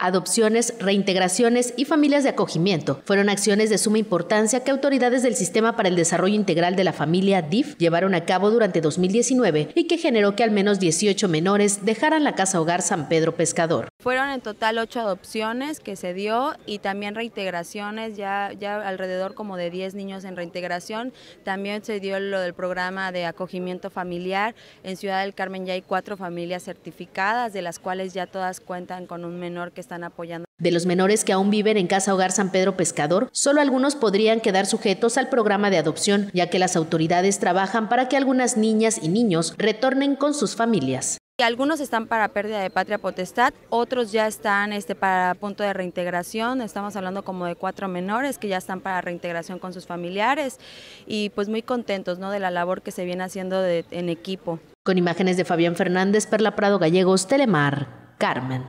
Adopciones, reintegraciones y familias de acogimiento fueron acciones de suma importancia que autoridades del Sistema para el Desarrollo Integral de la Familia DIF llevaron a cabo durante 2019 y que generó que al menos 18 menores dejaran la casa hogar San Pedro Pescador. Fueron en total 8 adopciones que se dio y también reintegraciones, ya, ya alrededor como de 10 niños en reintegración. También se dio lo del programa de acogimiento familiar. En Ciudad del Carmen ya hay 4 familias certificadas, de las cuales ya todas cuentan con un menor que están apoyando. De los menores que aún viven en Casa Hogar San Pedro Pescador, solo algunos podrían quedar sujetos al programa de adopción, ya que las autoridades trabajan para que algunas niñas y niños retornen con sus familias. Algunos están para pérdida de patria potestad, otros ya están este, para punto de reintegración, estamos hablando como de cuatro menores que ya están para reintegración con sus familiares y pues muy contentos ¿no? de la labor que se viene haciendo en equipo. Con imágenes de Fabián Fernández, Perla Prado Gallegos, Telemar, Carmen.